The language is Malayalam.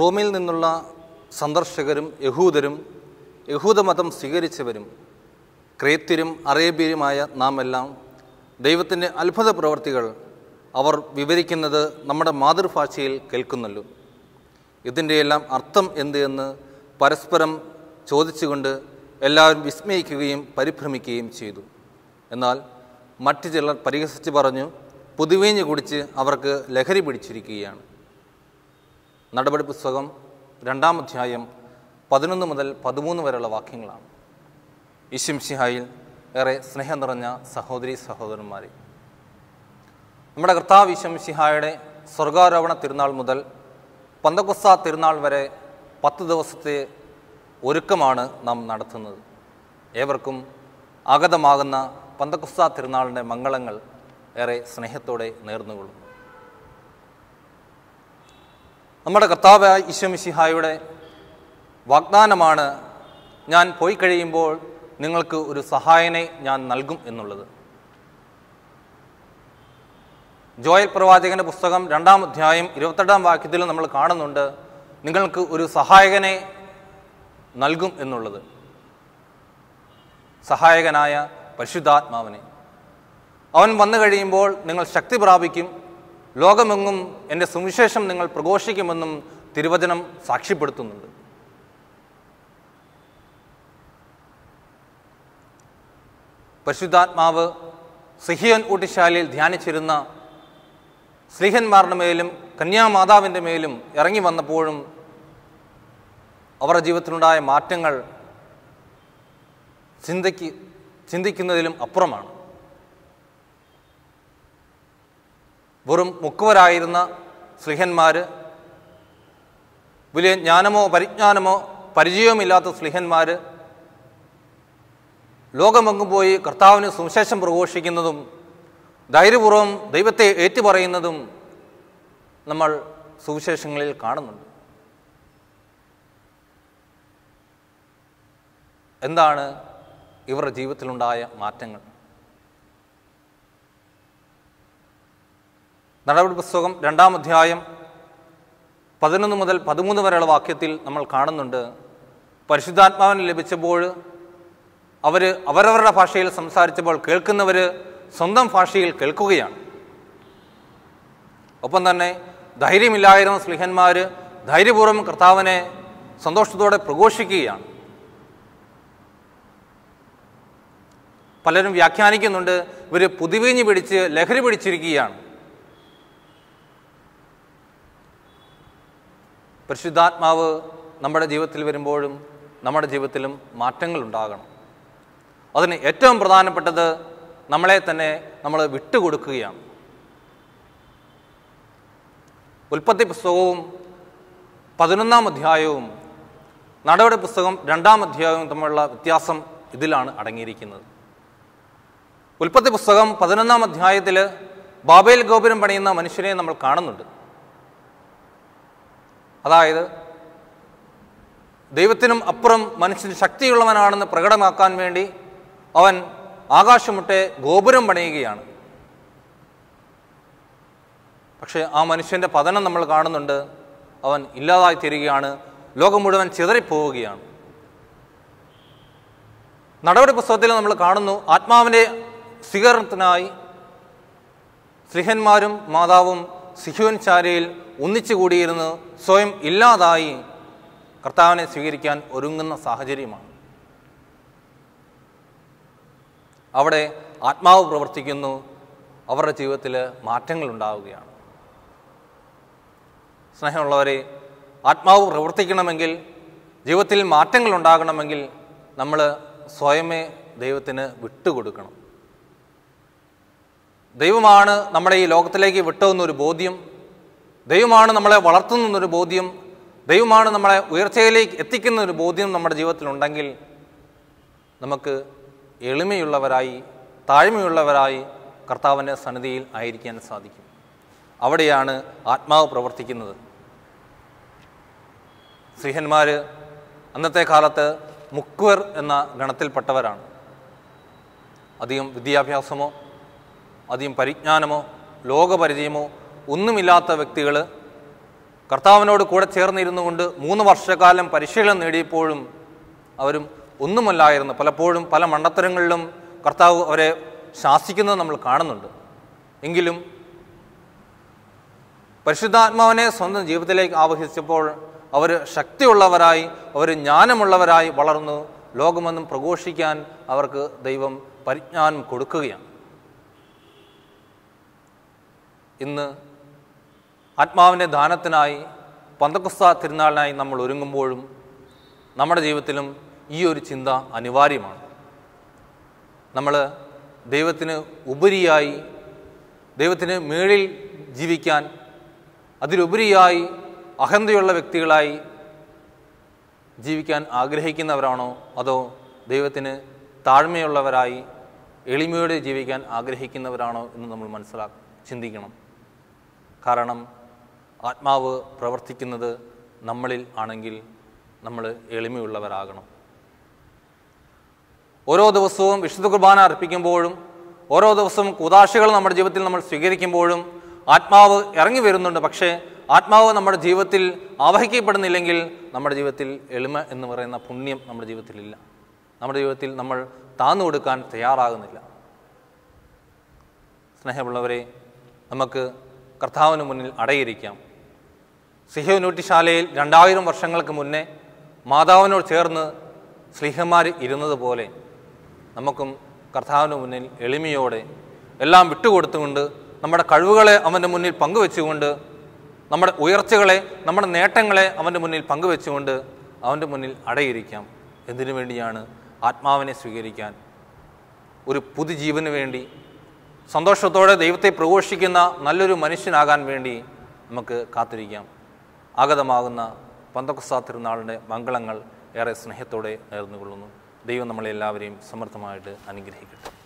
റോമിൽ നിന്നുള്ള സന്ദർശകരും യഹൂദരും യഹൂദമതം സ്വീകരിച്ചവരും ക്രേത്യരും അറേബ്യരുമായ നാം എല്ലാം ദൈവത്തിൻ്റെ അത്ഭുത പ്രവർത്തികൾ അവർ വിവരിക്കുന്നത് നമ്മുടെ മാതൃഭാഷയിൽ കേൾക്കുന്നല്ലോ ഇതിൻ്റെയെല്ലാം അർത്ഥം എന്ത് എന്ന് പരസ്പരം ചോദിച്ചുകൊണ്ട് എല്ലാവരും വിസ്മയിക്കുകയും പരിഭ്രമിക്കുകയും ചെയ്തു എന്നാൽ മറ്റു ചിലർ പരിഹസിച്ച് പറഞ്ഞു പുതുവേഞ്ഞ് കുടിച്ച് അവർക്ക് ലഹരി പിടിച്ചിരിക്കുകയാണ് നടപടി പുസ്തകം രണ്ടാം അധ്യായം പതിനൊന്ന് മുതൽ പതിമൂന്ന് വരെയുള്ള വാക്യങ്ങളാണ് ഇഷിംഷിഹായിൽ ഏറെ സ്നേഹം നിറഞ്ഞ സഹോദരി സഹോദരന്മാരെ നമ്മുടെ കർത്താവ് ഇഷിംഷിഹായുടെ സ്വർഗാരോപണ തിരുനാൾ മുതൽ പന്തകുസ്ത തിരുനാൾ വരെ പത്ത് ദിവസത്തെ ഒരുക്കമാണ് നാം നടത്തുന്നത് ഏവർക്കും ആഗതമാകുന്ന പന്തകുസ്ത തിരുനാളിൻ്റെ മംഗളങ്ങൾ ഏറെ സ്നേഹത്തോടെ നേർന്നുകൊള്ളും നമ്മുടെ കർത്താവ് ഈശ്വമിശിഹായുടെ വാഗ്ദാനമാണ് ഞാൻ പോയി കഴിയുമ്പോൾ നിങ്ങൾക്ക് ഒരു സഹായനെ ഞാൻ നൽകും എന്നുള്ളത് ജോയൽ പ്രവാചകന്റെ പുസ്തകം രണ്ടാം അധ്യായം ഇരുപത്തെട്ടാം വാക്യത്തിൽ നമ്മൾ കാണുന്നുണ്ട് നിങ്ങൾക്ക് ഒരു സഹായകനെ നൽകും എന്നുള്ളത് സഹായകനായ പരിശുദ്ധാത്മാവിനെ അവൻ വന്നു കഴിയുമ്പോൾ നിങ്ങൾ ശക്തി പ്രാപിക്കും ലോകമെങ്ങും എൻ്റെ സുവിശേഷം നിങ്ങൾ പ്രഘോഷിക്കുമെന്നും തിരുവചനം സാക്ഷ്യപ്പെടുത്തുന്നുണ്ട് പരിശുദ്ധാത്മാവ് സിഹിയൻ ഊട്ടിശാലയിൽ ധ്യാനിച്ചിരുന്ന സ്ലിഹന്മാരുടെ മേലും കന്യാമാതാവിൻ്റെ മേലും ഇറങ്ങി വന്നപ്പോഴും അവരുടെ ജീവിതത്തിലുണ്ടായ മാറ്റങ്ങൾ ചിന്തയ്ക്ക് ചിന്തിക്കുന്നതിലും അപ്പുറമാണ് വെറും മുക്കുവരായിരുന്ന സ്ലിഹന്മാർ വലിയ ജ്ഞാനമോ പരിജ്ഞാനമോ പരിചയവുമില്ലാത്ത സ്ലിഹന്മാർ ലോകമെങ്ങും പോയി കർത്താവിന് സുവിശേഷം പ്രഘോഷിക്കുന്നതും ധൈര്യപൂർവ്വം ദൈവത്തെ ഏറ്റുപറയുന്നതും നമ്മൾ സുവിശേഷങ്ങളിൽ കാണുന്നുണ്ട് എന്താണ് ഇവരുടെ ജീവിതത്തിലുണ്ടായ മാറ്റങ്ങൾ നടപടി പുസ്തകം രണ്ടാം അധ്യായം പതിനൊന്ന് മുതൽ പതിമൂന്ന് വരെയുള്ള വാക്യത്തിൽ നമ്മൾ കാണുന്നുണ്ട് പരിശുദ്ധാത്മാവിന് ലഭിച്ചപ്പോൾ അവർ അവരവരുടെ ഭാഷയിൽ സംസാരിച്ചപ്പോൾ കേൾക്കുന്നവർ സ്വന്തം ഭാഷയിൽ കേൾക്കുകയാണ് ഒപ്പം തന്നെ ധൈര്യമില്ലായിരുന്ന സ്ലിഹന്മാർ ധൈര്യപൂർവ്വം കർത്താവിനെ സന്തോഷത്തോടെ പ്രഘോഷിക്കുകയാണ് പലരും വ്യാഖ്യാനിക്കുന്നുണ്ട് ഇവർ പുതുവീഞ്ഞ് പിടിച്ച് ലഹരി പിടിച്ചിരിക്കുകയാണ് പരിശുദ്ധാത്മാവ് നമ്മുടെ ജീവിതത്തിൽ വരുമ്പോഴും നമ്മുടെ ജീവിതത്തിലും മാറ്റങ്ങൾ ഉണ്ടാകണം അതിന് ഏറ്റവും പ്രധാനപ്പെട്ടത് നമ്മളെ തന്നെ നമ്മൾ വിട്ടുകൊടുക്കുകയാണ് ഉൽപ്പത്തി പുസ്തകവും പതിനൊന്നാം അധ്യായവും നടപടി പുസ്തകം രണ്ടാം അധ്യായവും തമ്മിലുള്ള വ്യത്യാസം ഇതിലാണ് അടങ്ങിയിരിക്കുന്നത് ഉൽപ്പത്തി പുസ്തകം പതിനൊന്നാം അധ്യായത്തിൽ ബാബേൽ ഗോപുരം പണിയുന്ന മനുഷ്യനെ നമ്മൾ കാണുന്നുണ്ട് അതായത് ദൈവത്തിനും അപ്പുറം മനുഷ്യൻ ശക്തിയുള്ളവനാണെന്ന് പ്രകടമാക്കാൻ വേണ്ടി അവൻ ആകാശമുട്ടെ ഗോപുരം പണിയുകയാണ് പക്ഷെ ആ മനുഷ്യൻ്റെ പതനം നമ്മൾ കാണുന്നുണ്ട് അവൻ ഇല്ലാതായി തീരുകയാണ് ലോകം മുഴുവൻ ചിതറിപ്പോവുകയാണ് നടപടി പുസ്തകത്തിൽ നമ്മൾ കാണുന്നു ആത്മാവിൻ്റെ സ്വീകരണത്തിനായി സ്ത്രീഹന്മാരും മാതാവും സിഹുവൻ ചാരയിൽ ഒന്നിച്ചു കൂടിയിരുന്ന് സ്വയം ഇല്ലാതായി കർത്താവിനെ സ്വീകരിക്കാൻ ഒരുങ്ങുന്ന സാഹചര്യമാണ് അവിടെ ആത്മാവ് പ്രവർത്തിക്കുന്നു അവരുടെ ജീവിതത്തിൽ മാറ്റങ്ങൾ ഉണ്ടാവുകയാണ് സ്നേഹമുള്ളവരെ ആത്മാവ് പ്രവർത്തിക്കണമെങ്കിൽ ജീവിതത്തിൽ മാറ്റങ്ങൾ ഉണ്ടാകണമെങ്കിൽ നമ്മൾ സ്വയമേ ദൈവത്തിന് വിട്ടുകൊടുക്കണം ദൈവമാണ് നമ്മളെ ഈ ലോകത്തിലേക്ക് വിട്ടതെന്നൊരു ബോധ്യം ദൈവമാണ് നമ്മളെ വളർത്തുന്നൊരു ബോധ്യം ദൈവമാണ് നമ്മളെ ഉയർച്ചയിലേക്ക് എത്തിക്കുന്ന ഒരു ബോധ്യം നമ്മുടെ ജീവിതത്തിലുണ്ടെങ്കിൽ നമുക്ക് എളിമയുള്ളവരായി താഴ്മയുള്ളവരായി കർത്താവിൻ്റെ സന്നിധിയിൽ ആയിരിക്കാൻ സാധിക്കും അവിടെയാണ് ആത്മാവ് പ്രവർത്തിക്കുന്നത് സിഹന്മാർ അന്നത്തെ കാലത്ത് മുക്വർ എന്ന ഗണത്തിൽപ്പെട്ടവരാണ് അധികം വിദ്യാഭ്യാസമോ അധികം പരിജ്ഞാനമോ ലോകപരിചയമോ ഒന്നുമില്ലാത്ത വ്യക്തികൾ കർത്താവിനോട് കൂടെ ചേർന്നിരുന്നു കൊണ്ട് മൂന്ന് വർഷക്കാലം പരിശീലനം നേടിയപ്പോഴും അവരും ഒന്നുമല്ലായിരുന്നു പലപ്പോഴും പല മണ്ടത്തരങ്ങളിലും കർത്താവ് അവരെ ശാസിക്കുന്നത് നമ്മൾ കാണുന്നുണ്ട് എങ്കിലും പരിശുദ്ധാത്മാവിനെ സ്വന്തം ജീവിതത്തിലേക്ക് ആവഹിച്ചപ്പോൾ അവർ ശക്തിയുള്ളവരായി അവർ ജ്ഞാനമുള്ളവരായി വളർന്നു ലോകമെന്നും പ്രഘോഷിക്കാൻ അവർക്ക് ദൈവം പരിജ്ഞാനം കൊടുക്കുകയാണ് ഇന്ന് ആത്മാവിൻ്റെ ദാനത്തിനായി പന്തക്കുസ്ത തിരുനാളിനായി നമ്മൾ ഒരുങ്ങുമ്പോഴും നമ്മുടെ ജീവിതത്തിലും ഈ ഒരു ചിന്ത അനിവാര്യമാണ് നമ്മൾ ദൈവത്തിന് ഉപരിയായി ദൈവത്തിന് മേളിൽ ജീവിക്കാൻ അതിലുപരിയായി അഹന്തയുള്ള വ്യക്തികളായി ജീവിക്കാൻ ആഗ്രഹിക്കുന്നവരാണോ അതോ ദൈവത്തിന് താഴ്മയുള്ളവരായി എളിമയോടെ ജീവിക്കാൻ ആഗ്രഹിക്കുന്നവരാണോ എന്ന് നമ്മൾ മനസ്സിലാ ചിന്തിക്കണം കാരണം ആത്മാവ് പ്രവർത്തിക്കുന്നത് നമ്മളിൽ ആണെങ്കിൽ നമ്മൾ എളിമയുള്ളവരാകണം ഓരോ ദിവസവും വിശുദ്ധ കുർബാന അർപ്പിക്കുമ്പോഴും ഓരോ ദിവസവും കുതാശകൾ നമ്മുടെ ജീവിതത്തിൽ നമ്മൾ സ്വീകരിക്കുമ്പോഴും ആത്മാവ് ഇറങ്ങി വരുന്നുണ്ട് പക്ഷേ ആത്മാവ് നമ്മുടെ ജീവിതത്തിൽ ആവഹിക്കപ്പെടുന്നില്ലെങ്കിൽ നമ്മുടെ ജീവിതത്തിൽ എളിമ എന്ന് പറയുന്ന പുണ്യം നമ്മുടെ ജീവിതത്തിലില്ല നമ്മുടെ ജീവിതത്തിൽ നമ്മൾ താന്നു കൊടുക്കാൻ തയ്യാറാകുന്നില്ല സ്നേഹമുള്ളവരെ നമുക്ക് കർത്താവിന് മുന്നിൽ അടയിരിക്കാം സിഹ്യൂനൂട്ടിശാലയിൽ രണ്ടായിരം വർഷങ്ങൾക്ക് മുന്നേ മാതാവിനോട് ചേർന്ന് സ്ലിഹമാർ ഇരുന്നതുപോലെ നമുക്കും കർത്താവിന് മുന്നിൽ എളിമയോടെ എല്ലാം വിട്ടുകൊടുത്തുകൊണ്ട് നമ്മുടെ കഴിവുകളെ അവൻ്റെ മുന്നിൽ പങ്കുവെച്ചുകൊണ്ട് നമ്മുടെ ഉയർച്ചകളെ നമ്മുടെ നേട്ടങ്ങളെ അവൻ്റെ മുന്നിൽ പങ്കുവെച്ചുകൊണ്ട് അവൻ്റെ മുന്നിൽ അടയിരിക്കാം എന്തിനു വേണ്ടിയാണ് ആത്മാവിനെ സ്വീകരിക്കാൻ ഒരു പുതുജീവന് വേണ്ടി സന്തോഷത്തോടെ ദൈവത്തെ പ്രഘോഷിക്കുന്ന നല്ലൊരു മനുഷ്യനാകാൻ വേണ്ടി നമുക്ക് കാത്തിരിക്കാം ആഗതമാകുന്ന പന്തക്കുസാ തിരുനാളിൻ്റെ മംഗളങ്ങൾ ഏറെ സ്നേഹത്തോടെ നേർന്നുകൊള്ളുന്നു ദൈവം നമ്മളെല്ലാവരെയും സമർത്ഥമായിട്ട് അനുഗ്രഹിക്കട്ടെ